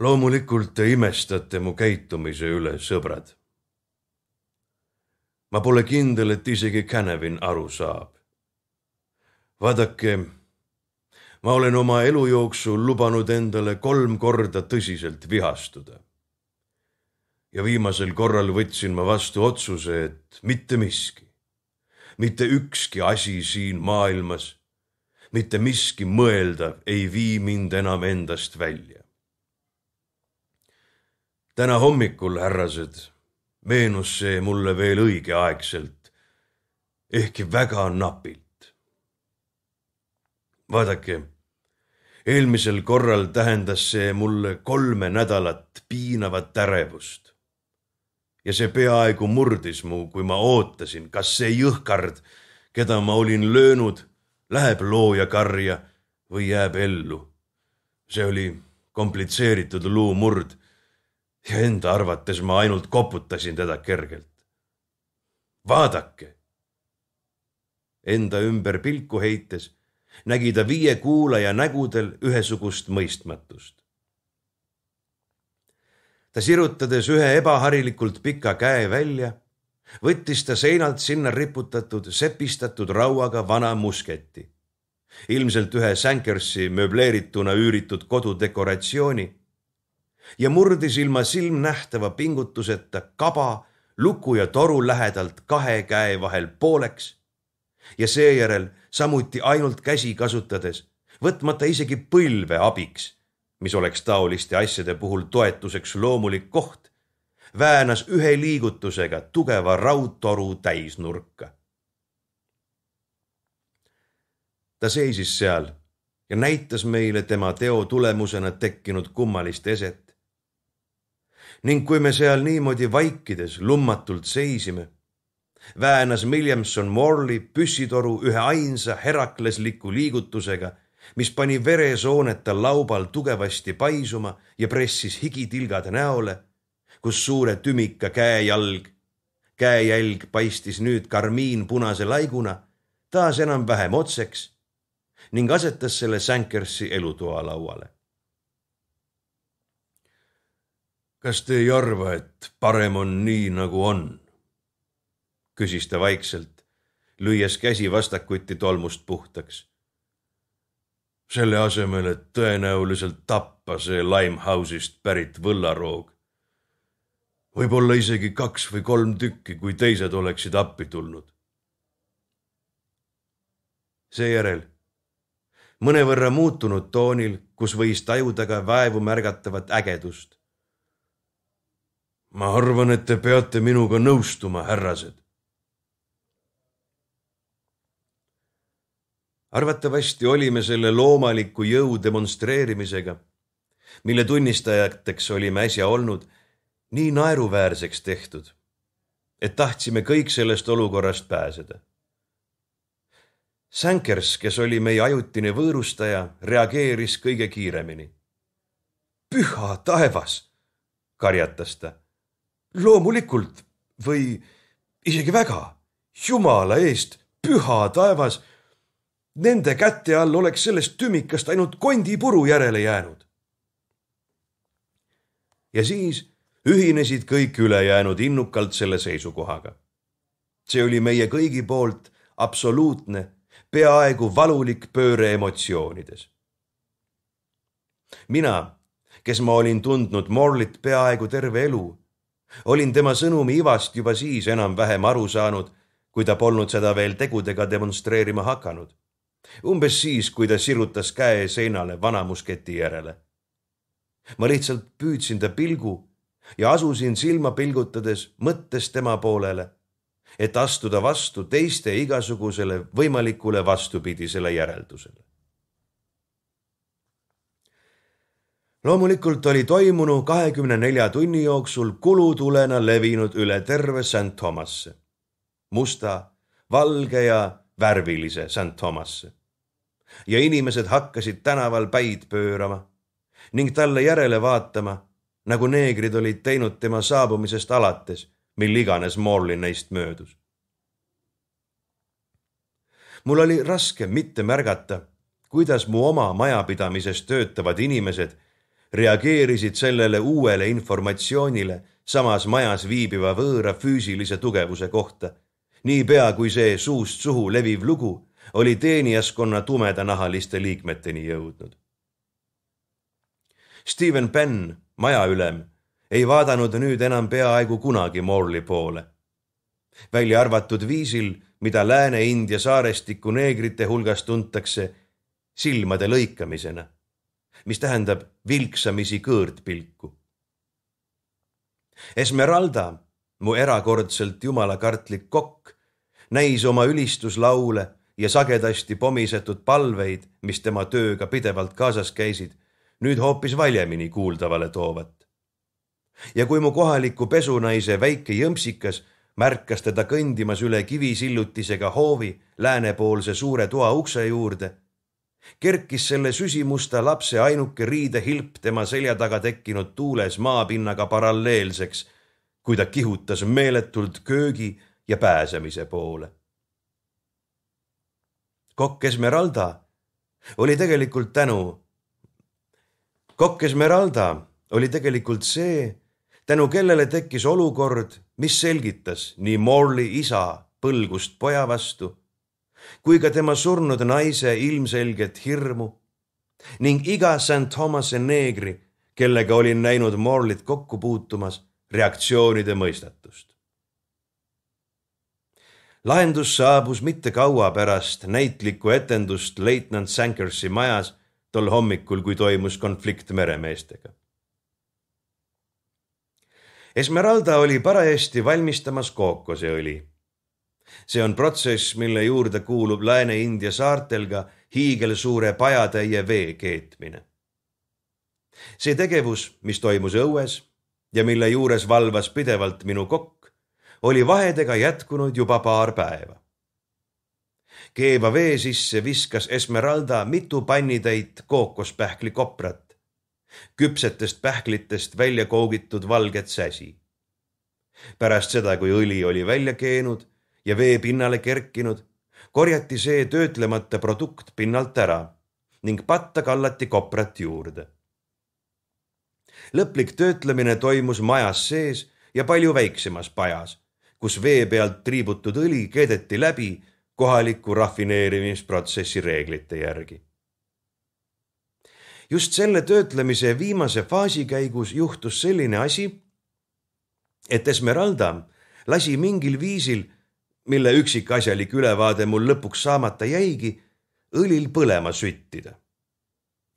[SPEAKER 1] loomulikult te imestate mu käitumise üle, sõbrad ma pole kindel, et isegi Canavin aru saab. vaadake, ma olen oma elu jooksul lubanud endale kolm korda tõsiselt vihastuda. ja viimasel korral võtsin ma vastu otsuse, et mitte miski, mitte ükski asi siin maailmas, mitte miski mõeldav ei vii mind enam endast välja. täna hommikul, härrased meenus see mulle veel õigeaegselt, ehkki väga napilt. vaadake, eelmisel korral tähendas see mulle kolme nädalat piinavat ärevust. ja see peaaegu murdis mu, kui ma ootasin, kas see jõhkard, keda ma olin löönud, läheb looja karja või jääb ellu. see oli komplitseeritud luumurd ja enda arvates ma ainult koputasin teda kergelt. vaadake. Enda ümber pilku heites nägi ta viie kuulaja nägudel ühesugust mõistmatust. ta sirutades ühe ebaharilikult pika käe välja, võttis ta seinalt sinna riputatud sepistatud rauaga vana musketi ilmselt ühe Sankersi möbleerituna üüritud kodudekoratsiooni ja murdis ilma silmnähtava pingutuseta kaba luku ja toru lähedalt kahe käe vahel pooleks ja seejärel samuti ainult käsi kasutades, võtmata isegi põlve abiks, mis oleks taoliste asjade puhul toetuseks loomulik koht, väänas ühe liigutusega tugeva raudtoru täis nurka. ta seisis seal ja näitas meile tema teo tulemusena tekkinud kummalist eset ning kui me seal niimoodi vaikides lummatult seisime, väänas Williamson Morley püssitoru ühe ainsa heraklesliku liigutusega, mis pani veresooned tal laubal tugevasti paisuma ja pressis higitilgad näole, kus suure tümika käejalg, käejälg paistis nüüd karmiinpunase laiguna taas enam-vähem otseks ning asetas selle Sankersi elutoa lauale kas te ei arva, et parem on nii, nagu on? küsis ta vaikselt, lüües käsi vastakuti tolmust puhtaks. selle asemel, et tõenäoliselt tappa see Limehouse'ist pärit võllaroog. võib-olla isegi kaks või kolm tükki, kui teised oleksid appi tulnud. seejärel mõnevõrra muutunud toonil, kus võis tajuda ka vaevu märgatavat ägedust ma arvan, et te peate minuga nõustuma, härrased. arvatavasti olime selle loomaliku jõu demonstreerimisega, mille tunnistajateks olime äsja olnud, nii naeruväärseks tehtud, et tahtsime kõik sellest olukorrast pääseda. Sankers, kes oli meie ajutine võõrustaja, reageeris kõige kiiremini. püha taevas, karjatas ta loomulikult või isegi väga, jumala eest, püha taevas. Nende käte all oleks sellest tümikast ainult kondipuru järele jäänud. ja siis ühinesid kõik ülejäänud innukalt selle seisukohaga. see oli meie kõigi poolt absoluutne, peaaegu valulik pööre emotsioonides. mina, kes ma olin tundnud Morlit peaaegu terve elu olin tema sõnumi ivast juba siis enam-vähem aru saanud, kui ta polnud seda veel tegudega demonstreerima hakanud. umbes siis, kui ta sirutas käe seinale vana musketi järele. ma lihtsalt püüdsin ta pilgu ja asusin silma pilgutades mõttes tema poolele, et astuda vastu teiste igasugusele võimalikule vastupidisele järeldusele. loomulikult oli toimunu kahekümne nelja tunni jooksul kulutulena levinud üle terve St Thomasse, musta, valge ja värvilise St Thomasse. ja inimesed hakkasid tänaval päid pöörama ning talle järele vaatama, nagu neegrid olid teinud tema saabumisest alates, mil iganes Morlin neist möödus. mul oli raske mitte märgata, kuidas mu oma majapidamises töötavad inimesed reageerisid sellele uuele informatsioonile samas majas viibiva võõra füüsilise tugevuse kohta. niipea kui see suust suhu leviv lugu oli teenijaskonna tumedanahaliste liikmeteni jõudnud. Steven Penn, majaülem, ei vaadanud nüüd enam peaaegu kunagi Morley poole. välja arvatud viisil, mida Lääne-India saarestiku neegrite hulgas tuntakse silmade lõikamisena mis tähendab vilksamisi kõõrdpilku. Esmeralda, mu erakordselt jumalakartlik kokk, näis oma ülistuslaule ja sagedasti pomisetud palveid, mis tema tööga pidevalt kaasas käisid, nüüd hoopis valjemini kuuldavale toovat. ja kui mu kohaliku pesunaise väike jõmpsikas märkas teda kõndimas üle kivisillutisega hoovi läänepoolse suure toa ukse juurde kerkis selle süsimusta lapse ainuke riidehilp tema selja taga tekkinud tuules maapinnaga paralleelseks, kui ta kihutas meeletult köögi ja pääsemise poole. kokk Esmeralda oli tegelikult tänu, kokk Esmeralda oli tegelikult see, tänu kellele tekkis olukord, mis selgitas nii Morley isa põlgust poja vastu kui ka tema surnud naise ilmselget hirmu ning iga St Thomase neegri, kellega olin näinud Morlit kokku puutumas, reaktsioonide mõistatust. lahendus saabus mitte kaua pärast näitlikku etendust leitnant Sankersi majas tol hommikul, kui toimus konflikt meremeestega. Esmeralda oli parajasti valmistamas kookoseõli see on protsess, mille juurde kuulub Lääne-India saartel ka hiigelsuure pajatäie vee keetmine. see tegevus, mis toimus õues ja mille juures valvas pidevalt minu kokk, oli vahedega jätkunud juba paar päeva. keeva vee sisse viskas Esmeralda mitu pannitäit kookospähklikoprat, küpsetest pähklitest välja koogitud valget säsi pärast seda, kui õli oli välja keenud ja vee pinnale kerkinud, korjati see töötlemata produkt pinnalt ära ning patta kallati koprat juurde. lõplik töötlemine toimus majas sees ja palju väiksemas pajas, kus vee pealt triibutud õli keedeti läbi kohaliku rafineerimisprotsessi reeglite järgi. just selle töötlemise viimase faasi käigus juhtus selline asi, et Esmeralda lasi mingil viisil mille üksikasjalik ülevaade mul lõpuks saamata jäigi, õlil põlema süttida.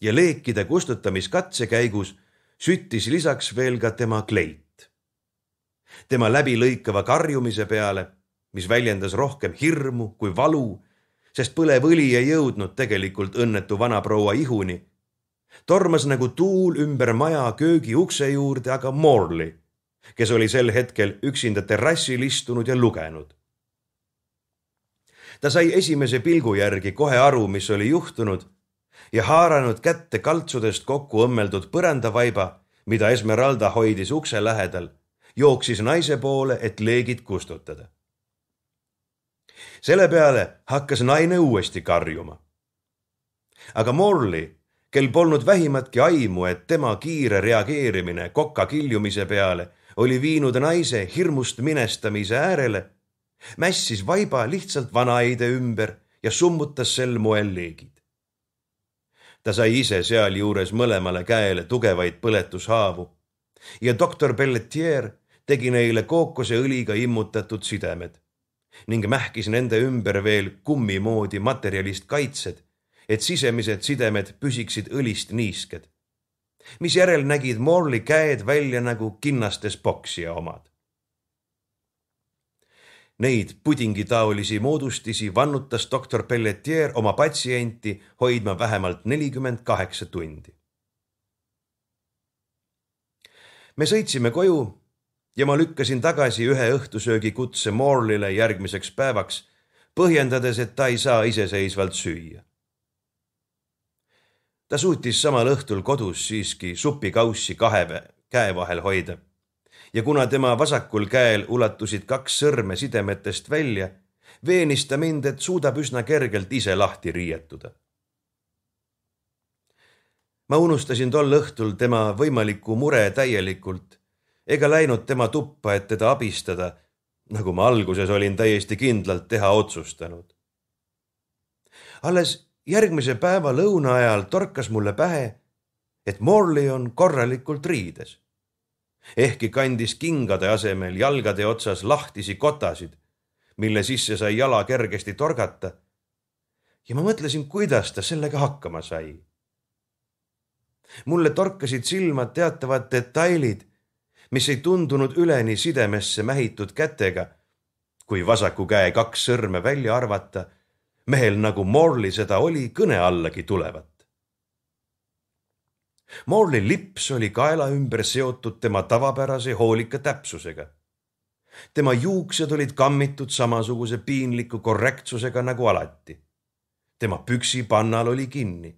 [SPEAKER 1] ja leekide kustutamiskatse käigus süttis lisaks veel ka tema kleit. tema läbilõikava karjumise peale, mis väljendas rohkem hirmu kui valu, sest põlev õli ei jõudnud tegelikult õnnetu vanaproua ihuni, tormas nagu tuul ümber maja köögi ukse juurde aga Morley, kes oli sel hetkel üksinda terrassil istunud ja lugenud ta sai esimese pilgu järgi kohe aru, mis oli juhtunud ja haaranud kätte kaltsudest kokku õmmeldud põrandavaiba, mida Esmeralda hoidis ukse lähedal, jooksis naise poole, et leegid kustutada. selle peale hakkas naine uuesti karjuma. aga Morley, kel polnud vähimatki aimu, et tema kiire reageerimine koka kiljumise peale oli viinud naise hirmust minestamise äärele mässis vaiba lihtsalt vanaeide ümber ja summutas sel moel leegid. ta sai ise sealjuures mõlemale käele tugevaid põletushaavu ja doktor Pelletier tegi neile kookoseõliga immutatud sidemed ning mähkis nende ümber veel kummi moodi materjalist kaitsed, et sisemised sidemed püsiksid õlist niisked. misjärel nägid Morley käed välja nagu kinnastes poksija omad. Neid pudingitaolisi moodustisi vannutas doktor Pelletier oma patsienti hoidma vähemalt nelikümmend kaheksa tundi. me sõitsime koju ja ma lükkasin tagasi ühe õhtusöögi kutse Morlile järgmiseks päevaks, põhjendades, et ta ei saa iseseisvalt süüa. ta suutis samal õhtul kodus siiski supikaussi kahe käe vahel hoida ja kuna tema vasakul käel ulatusid kaks sõrme sidemetest välja, veenis ta mind, et suudab üsna kergelt ise lahti riietuda. ma unustasin tol õhtul tema võimalikku mure täielikult ega läinud tema tuppa, et teda abistada, nagu ma alguses olin täiesti kindlalt teha otsustanud. alles järgmise päeva lõuna ajal torkas mulle pähe, et Morley on korralikult riides ehkki kandis kingade asemel jalgade otsas lahtisi kotasid, mille sisse sai jala kergesti torgata. ja ma mõtlesin, kuidas ta sellega hakkama sai. mulle torkasid silma teatavad detailid, mis ei tundunud üleni sidemesse mähitud kätega. kui vasaku käe kaks sõrme välja arvata, mehel nagu Morley seda oli, kõne allagi tulevat. Morley lips oli kaela ümber seotud tema tavapärase hoolika täpsusega. tema juuksed olid kammitud samasuguse piinliku korrektsusega nagu alati. tema püksipannal oli kinni.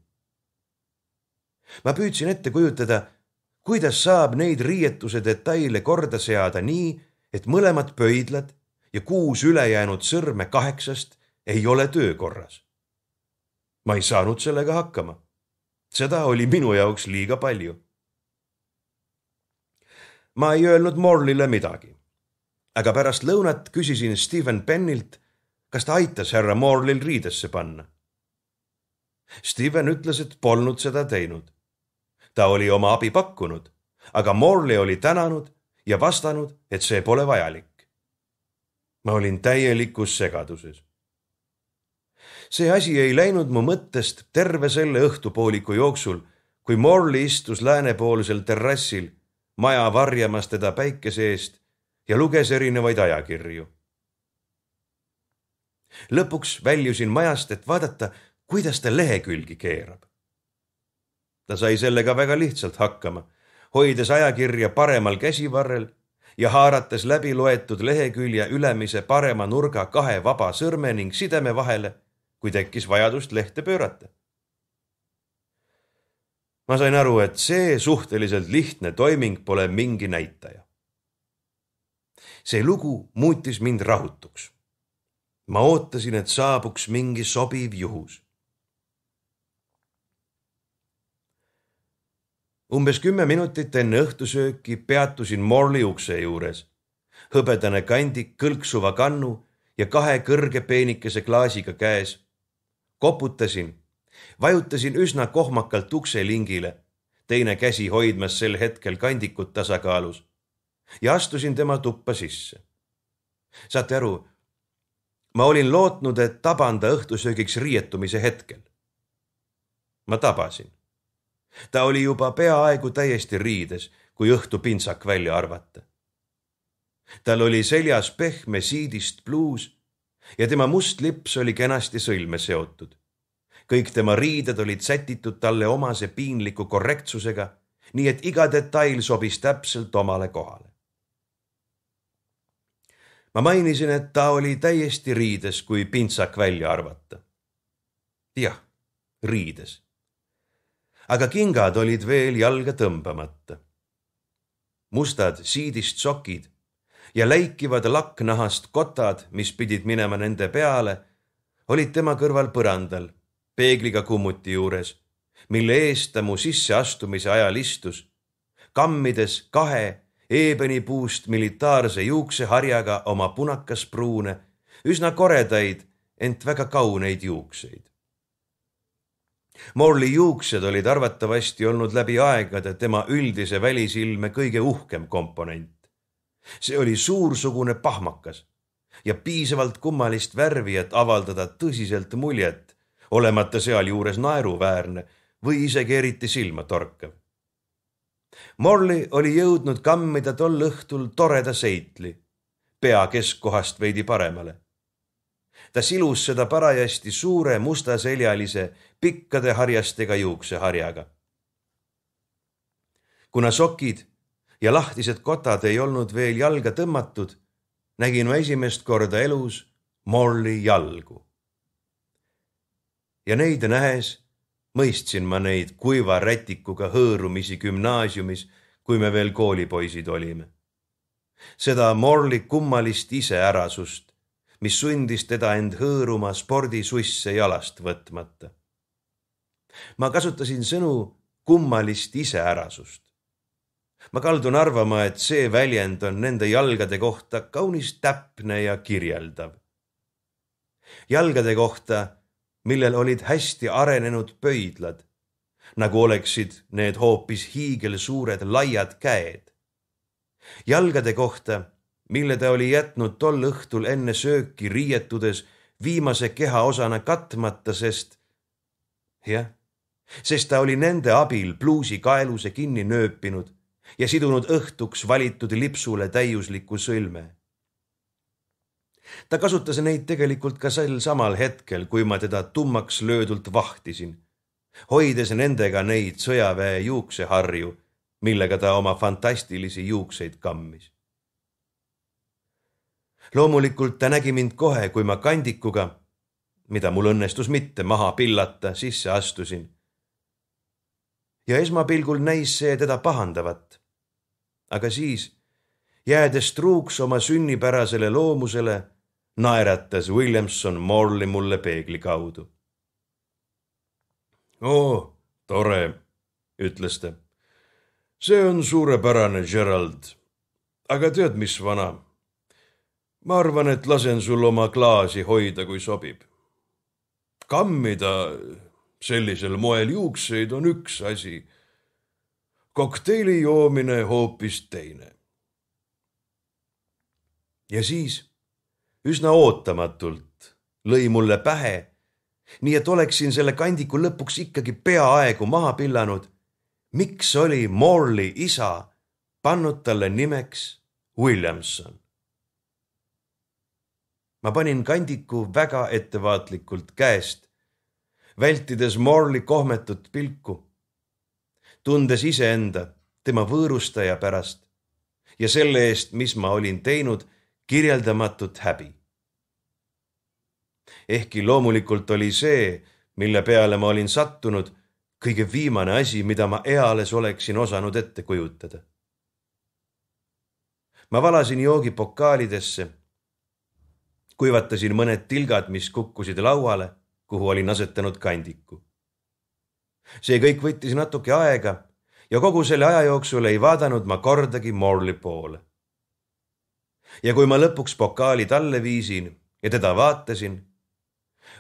[SPEAKER 1] ma püüdsin ette kujutada, kuidas saab neid riietuse detaile korda seada nii, et mõlemad pöidlad ja kuus ülejäänud sõrme kaheksast ei ole töökorras. ma ei saanud sellega hakkama seda oli minu jaoks liiga palju. ma ei öelnud Morlile midagi. aga pärast lõunat küsisin Stephen Pennilt, kas ta aitas härra Morlil riidesse panna. Stephen ütles, et polnud seda teinud. ta oli oma abi pakkunud, aga Morley oli tänanud ja vastanud, et see pole vajalik. ma olin täielikus segaduses see asi ei läinud mu mõttest terve selle õhtupooliku jooksul, kui Morley istus läänepoolsel terrassil, maja varjamas teda päikese eest ja luges erinevaid ajakirju. lõpuks väljusin majast, et vaadata, kuidas ta lehekülgi keerab. ta sai sellega väga lihtsalt hakkama, hoides ajakirja paremal käsivarrel ja haarates läbi loetud lehekülje ülemise parema nurga kahe vaba sõrme ning sideme vahele kui tekkis vajadust lehte pöörata. ma sain aru, et see suhteliselt lihtne toiming pole mingi näitaja. see lugu muutis mind rahutuks. ma ootasin, et saabuks mingi sobiv juhus. umbes kümme minutit enne õhtusööki peatusin Morley ukse juures. hõbedane kandik kõlksuva kannu ja kahe kõrge peenikese klaasiga käes koputasin, vajutasin üsna kohmakalt ukselingile, teine käsi hoidmas sel hetkel kandikut tasakaalus ja astusin tema tuppa sisse. saate aru, ma olin lootnud, et taban ta õhtusöögiks riietumise hetkel. ma tabasin. ta oli juba peaaegu täiesti riides, kui õhtupintsak välja arvata. tal oli seljas pehme siidist pluus ja tema must lips oli kenasti sõlme seotud. kõik tema riided olid sätitud talle omase piinliku korrektsusega, nii et iga detail sobis täpselt omale kohale. ma mainisin, et ta oli täiesti riides, kui pintsak välja arvata. jah, riides. aga kingad olid veel jalga tõmbamata. mustad siidist sokid ja läikivad lakknahast kotad, mis pidid minema nende peale, olid tema kõrval põrandal, peegliga kummuti juures, mille ees ta mu sisseastumise ajal istus, kammides kahe eebenipuust militaarse juukseharjaga oma punakaspruune, üsna koredaid, ent väga kauneid juukseid. Morley juuksed olid arvatavasti olnud läbi aegade tema üldise välisilme kõige uhkem komponent see oli suursugune pahmakas ja piisavalt kummalist värvi, et avaldada tõsiselt muljet, olemata sealjuures naeruväärne või isegi eriti silmatorkav. Morley oli jõudnud kammida tol õhtul toreda seitli, pea keskkohast veidi paremale. ta silus seda parajasti suure mustaseljalise pikkade harjastega juukseharjaga. kuna sokid ja lahtised kotad ei olnud veel jalga tõmmatud, nägin ma esimest korda elus Molli jalgu. ja neid nähes mõistsin ma neid kuiva rätikuga hõõrumisi gümnaasiumis, kui me veel koolipoisid olime. seda Morli kummalist iseärasust, mis sundis teda end hõõruma spordisusse jalast võtmata. ma kasutasin sõnu kummalist iseärasust ma kaldun arvama, et see väljend on nende jalgade kohta kaunis täpne ja kirjeldav. jalgade kohta, millel olid hästi arenenud pöidlad, nagu oleksid need hoopis hiigelsuured laiad käed. jalgade kohta, mille ta oli jätnud tol õhtul enne sööki riietudes viimase kehaosana katmata, sest jah sest ta oli nende abil pluusi kaeluse kinni nööpinud ja sidunud õhtuks valitud lipsule täiusliku sõlme. ta kasutas neid tegelikult ka sel samal hetkel, kui ma teda tummaks löödult vahtisin, hoides nendega neid sõjaväe juukseharju, millega ta oma fantastilisi juukseid kammis. loomulikult ta nägi mind kohe, kui ma kandikuga, mida mul õnnestus mitte maha pillata, sisse astusin ja esmapilgul näis see teda pahandavat. aga siis, jäädes truuks oma sünnipärasele loomusele, naeratas Williamson Morley mulle peegli kaudu. oo, tore, ütles ta. see on suurepärane, Gerald. aga tead, mis vana? ma arvan, et lasen sul oma klaasi hoida, kui sobib. kammida sellisel moel juukseid on üks asi, kokteili joomine hoopis teine. ja siis üsna ootamatult lõi mulle pähe, nii et oleksin selle kandiku lõpuks ikkagi peaaegu maha pillanud, miks oli Morley isa pannud talle nimeks Williamson. ma panin kandiku väga ettevaatlikult käest vältides Morley kohmetut pilku, tundes iseenda, tema võõrustaja pärast ja selle eest, mis ma olin teinud, kirjeldamatut häbi. ehkki loomulikult oli see, mille peale ma olin sattunud, kõige viimane asi, mida ma eales oleksin osanud ette kujutada. ma valasin joogi pokaalidesse, kuivatasin mõned tilgad, mis kukkusid lauale kuhu olin asetanud kandiku. see kõik võttis natuke aega ja kogu selle aja jooksul ei vaadanud ma kordagi Morley poole. ja kui ma lõpuks pokaali talle viisin ja teda vaatasin,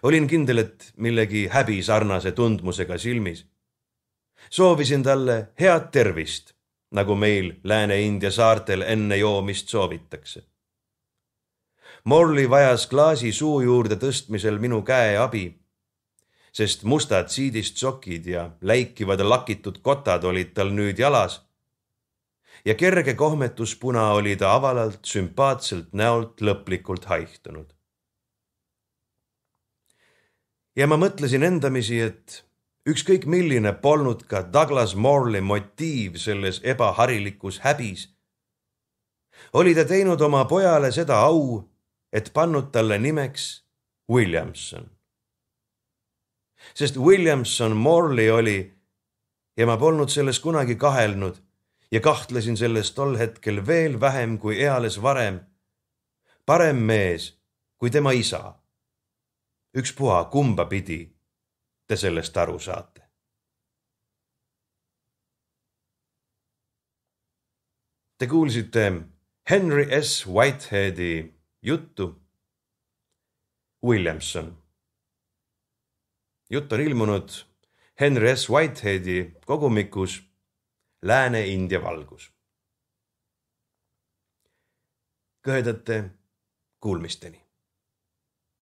[SPEAKER 1] olin kindel, et millegi häbisarnase tundmusega silmis. soovisin talle head tervist, nagu meil Lääne-India saartel enne joomist soovitakse Morley vajas klaasi suu juurde tõstmisel minu käe abi sest mustad siidist sokid ja läikivad lakitud kotad olid tal nüüd jalas. ja kerge kohmetuspuna oli ta avalalt sümpaatselt näolt lõplikult haihtunud. ja ma mõtlesin endamisi, et ükskõik milline polnud ka Douglas Morley motiiv selles ebaharilikus häbis, oli ta teinud oma pojale seda au, et pannud talle nimeks Williamson sest Williamson Morley oli ja ma polnud selles kunagi kahelnud ja kahtlesin selles tol hetkel veel vähem kui eales varem. parem mees kui tema isa. ükspuha, kumba pidi te sellest aru saate. Te kuulsite Henry S Whiteheadi juttu Williamson jutt on ilmunud Henry S Whiteheadi kogumikus Lääne-India valgus. kõhedate kuulmisteni.